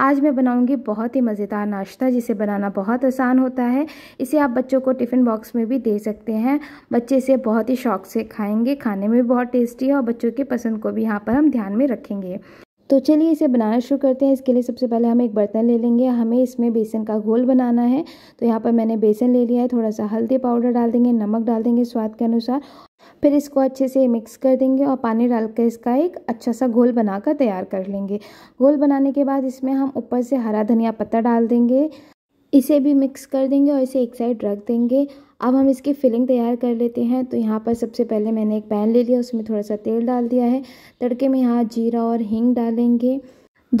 आज मैं बनाऊंगी बहुत ही मज़ेदार नाश्ता जिसे बनाना बहुत आसान होता है इसे आप बच्चों को टिफ़िन बॉक्स में भी दे सकते हैं बच्चे इसे बहुत ही शौक से खाएंगे खाने में भी बहुत टेस्टी है और बच्चों की पसंद को भी यहाँ पर हम ध्यान में रखेंगे तो चलिए इसे बनाना शुरू करते हैं इसके लिए सबसे पहले हम एक बर्तन ले लेंगे हमें इसमें बेसन का घोल बनाना है तो यहाँ पर मैंने बेसन ले लिया है थोड़ा सा हल्दी पाउडर डाल देंगे नमक डाल देंगे स्वाद के अनुसार फिर इसको अच्छे से मिक्स कर देंगे और पानी डालकर इसका एक अच्छा सा घोल बनाकर तैयार कर लेंगे घोल बनाने के बाद इसमें हम ऊपर से हरा धनिया पत्ता डाल देंगे इसे भी मिक्स कर देंगे और इसे एक साइड रख देंगे अब हम इसकी फिलिंग तैयार कर लेते हैं तो यहाँ पर सबसे पहले मैंने एक पैन ले लिया उसमें थोड़ा सा तेल डाल दिया है तड़के में यहाँ जीरा और हींग डालेंगे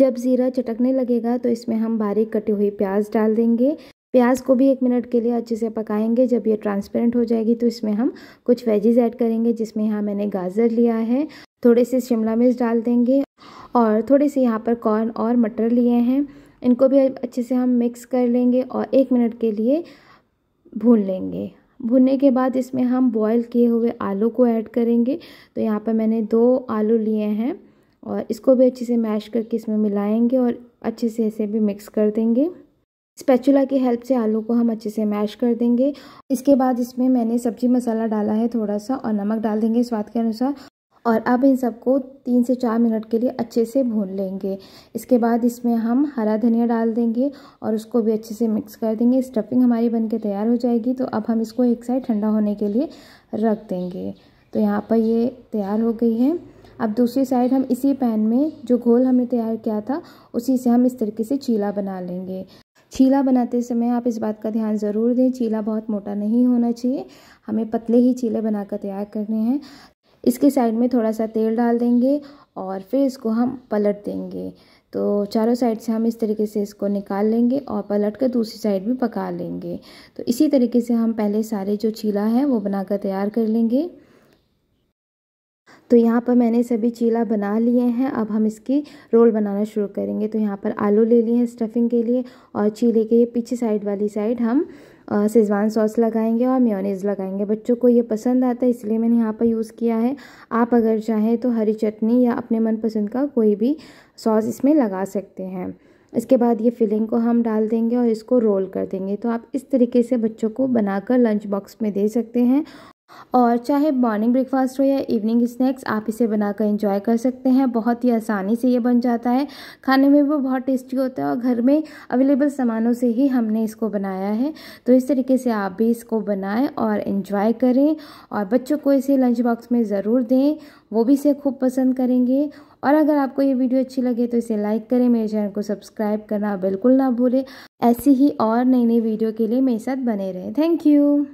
जब ज़ीरा चटकने लगेगा तो इसमें हम बारीक कटी हुई प्याज डाल देंगे प्याज को भी एक मिनट के लिए अच्छे से पकाएंगे जब ये ट्रांसपेरेंट हो जाएगी तो इसमें हम कुछ वेजेज ऐड करेंगे जिसमें यहाँ मैंने गाजर लिया है थोड़े से शिमला मिर्च डाल देंगे और थोड़े से यहाँ पर कॉर्न और मटर लिए हैं इनको भी अच्छे से हम मिक्स कर लेंगे और एक मिनट के लिए भून लेंगे भुनने के बाद इसमें हम बॉईल किए हुए आलू को ऐड करेंगे तो यहाँ पर मैंने दो आलू लिए हैं और इसको भी अच्छे से मैश करके इसमें मिलाएंगे और अच्छे से इसे भी मिक्स कर देंगे स्पैचुला की हेल्प से आलू को हम अच्छे से मैश कर देंगे इसके बाद इसमें मैंने सब्जी मसाला डाला है थोड़ा सा और नमक डाल देंगे स्वाद के अनुसार और अब इन सबको तीन से चार मिनट के लिए अच्छे से भून लेंगे इसके बाद इसमें हम हरा धनिया डाल देंगे और उसको भी अच्छे से मिक्स कर देंगे स्टफिंग हमारी बनके तैयार हो जाएगी तो अब हम इसको एक साइड ठंडा होने के लिए रख देंगे तो यहाँ पर ये तैयार हो गई है अब दूसरी साइड हम इसी पैन में जो घोल हमने तैयार किया था उसी से हम इस तरीके से चीला बना लेंगे चीला बनाते समय आप इस बात का ध्यान ज़रूर दें चीला बहुत मोटा नहीं होना चाहिए हमें पतले ही चीले बनाकर तैयार करने हैं इसके साइड में थोड़ा सा तेल डाल देंगे और फिर इसको हम पलट देंगे तो चारों साइड से हम इस तरीके से इसको निकाल लेंगे और पलट कर दूसरी साइड भी पका लेंगे तो इसी तरीके से हम पहले सारे जो चीला है वो बनाकर तैयार कर लेंगे तो यहाँ पर मैंने सभी चीला बना लिए हैं अब हम इसकी रोल बनाना शुरू करेंगे तो यहाँ पर आलू ले लिए हैं स्टफिंग के लिए और चीले के पीछे साइड वाली साइड हम सेजवान सॉस लगाएंगे और मेयोनीज़ लगाएंगे बच्चों को ये पसंद आता है इसलिए मैंने यहाँ पर यूज़ किया है आप अगर चाहें तो हरी चटनी या अपने मनपसंद का कोई भी सॉस इसमें लगा सकते हैं इसके बाद ये फिलिंग को हम डाल देंगे और इसको रोल कर देंगे तो आप इस तरीके से बच्चों को बनाकर लंच बॉक्स में दे सकते हैं और चाहे मॉर्निंग ब्रेकफास्ट हो या इवनिंग स्नैक्स आप इसे बनाकर इंजॉय कर सकते हैं बहुत ही आसानी से ये बन जाता है खाने में भी बहुत टेस्टी होता है और घर में अवेलेबल सामानों से ही हमने इसको बनाया है तो इस तरीके से आप भी इसको बनाएं और एंजॉय करें और बच्चों को इसे लंच बॉक्स में ज़रूर दें वो भी इसे खूब पसंद करेंगे और अगर आपको ये वीडियो अच्छी लगे तो इसे लाइक करें मेरे चैनल को सब्सक्राइब करना बिल्कुल ना भूलें ऐसी ही और नई नई वीडियो के लिए मेरे साथ बने रहें थैंक यू